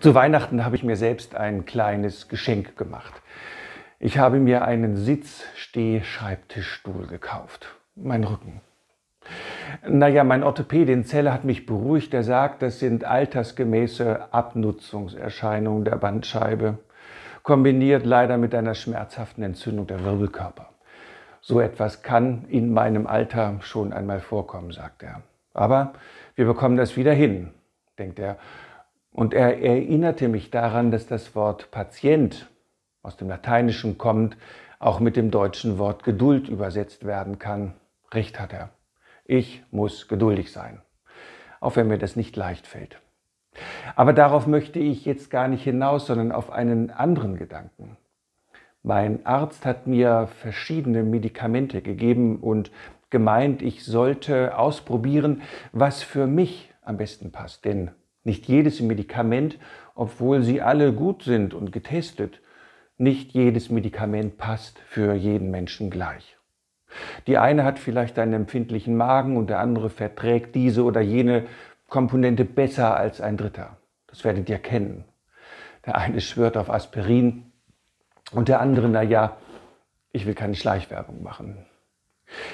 Zu Weihnachten habe ich mir selbst ein kleines Geschenk gemacht. Ich habe mir einen Sitz-Steh-Schreibtischstuhl gekauft. Mein Rücken. Naja, mein Orthopäde in Zelle hat mich beruhigt. Er sagt, das sind altersgemäße Abnutzungserscheinungen der Bandscheibe, kombiniert leider mit einer schmerzhaften Entzündung der Wirbelkörper. So etwas kann in meinem Alter schon einmal vorkommen, sagt er. Aber wir bekommen das wieder hin, denkt er und er erinnerte mich daran, dass das Wort Patient aus dem Lateinischen kommt, auch mit dem deutschen Wort Geduld übersetzt werden kann. Recht hat er. Ich muss geduldig sein, auch wenn mir das nicht leicht fällt. Aber darauf möchte ich jetzt gar nicht hinaus, sondern auf einen anderen Gedanken. Mein Arzt hat mir verschiedene Medikamente gegeben und gemeint, ich sollte ausprobieren, was für mich am besten passt. Denn nicht jedes Medikament, obwohl sie alle gut sind und getestet, nicht jedes Medikament passt für jeden Menschen gleich. Die eine hat vielleicht einen empfindlichen Magen und der andere verträgt diese oder jene Komponente besser als ein Dritter. Das werdet ihr kennen. Der eine schwört auf Aspirin und der andere, na ja, ich will keine Schleichwerbung machen.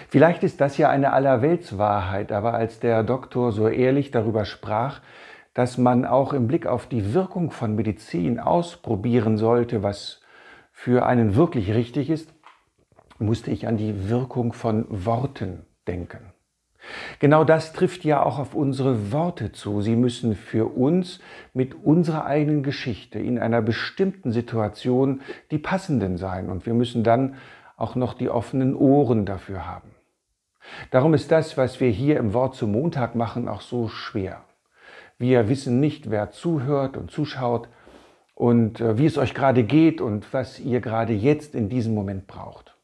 Vielleicht ist das ja eine Allerweltswahrheit, aber als der Doktor so ehrlich darüber sprach, dass man auch im Blick auf die Wirkung von Medizin ausprobieren sollte, was für einen wirklich richtig ist, musste ich an die Wirkung von Worten denken. Genau das trifft ja auch auf unsere Worte zu. Sie müssen für uns mit unserer eigenen Geschichte in einer bestimmten Situation die passenden sein und wir müssen dann auch noch die offenen Ohren dafür haben. Darum ist das, was wir hier im Wort zum Montag machen, auch so schwer. Wir wissen nicht, wer zuhört und zuschaut und äh, wie es euch gerade geht und was ihr gerade jetzt in diesem Moment braucht.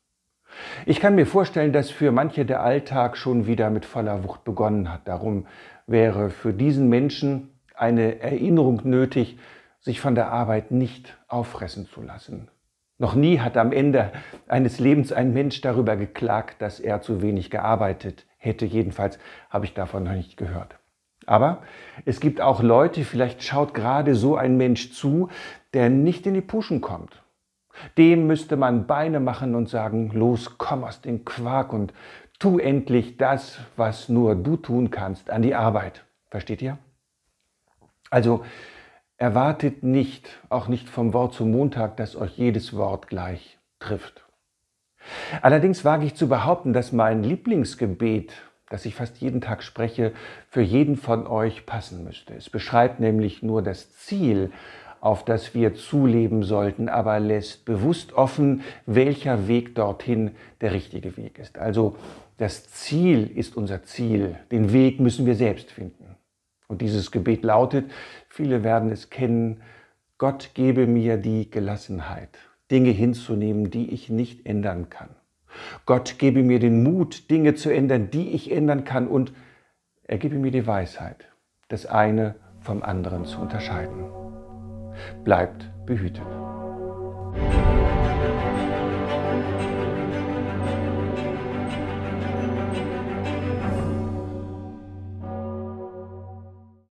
Ich kann mir vorstellen, dass für manche der Alltag schon wieder mit voller Wucht begonnen hat. Darum wäre für diesen Menschen eine Erinnerung nötig, sich von der Arbeit nicht auffressen zu lassen. Noch nie hat am Ende eines Lebens ein Mensch darüber geklagt, dass er zu wenig gearbeitet hätte. Jedenfalls habe ich davon noch nicht gehört. Aber es gibt auch Leute, vielleicht schaut gerade so ein Mensch zu, der nicht in die Puschen kommt. Dem müsste man Beine machen und sagen, los, komm aus dem Quark und tu endlich das, was nur du tun kannst, an die Arbeit. Versteht ihr? Also erwartet nicht, auch nicht vom Wort zum Montag, dass euch jedes Wort gleich trifft. Allerdings wage ich zu behaupten, dass mein Lieblingsgebet das ich fast jeden Tag spreche, für jeden von euch passen müsste. Es beschreibt nämlich nur das Ziel, auf das wir zuleben sollten, aber lässt bewusst offen, welcher Weg dorthin der richtige Weg ist. Also das Ziel ist unser Ziel, den Weg müssen wir selbst finden. Und dieses Gebet lautet, viele werden es kennen, Gott gebe mir die Gelassenheit, Dinge hinzunehmen, die ich nicht ändern kann. Gott gebe mir den Mut, Dinge zu ändern, die ich ändern kann und er gebe mir die Weisheit, das eine vom anderen zu unterscheiden. Bleibt behütet.